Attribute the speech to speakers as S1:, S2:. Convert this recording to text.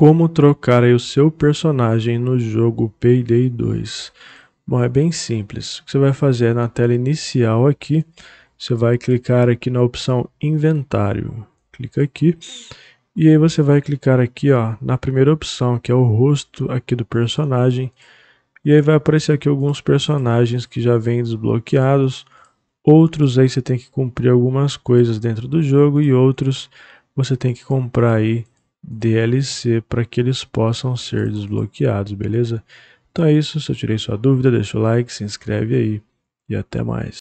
S1: Como aí o seu personagem no jogo Payday 2? Bom, é bem simples. O que você vai fazer é na tela inicial aqui, você vai clicar aqui na opção inventário. Clica aqui. E aí você vai clicar aqui ó, na primeira opção, que é o rosto aqui do personagem. E aí vai aparecer aqui alguns personagens que já vêm desbloqueados. Outros aí você tem que cumprir algumas coisas dentro do jogo e outros você tem que comprar aí DLC para que eles possam ser desbloqueados, beleza? Então é isso, se eu tirei sua dúvida, deixa o like, se inscreve aí e até mais.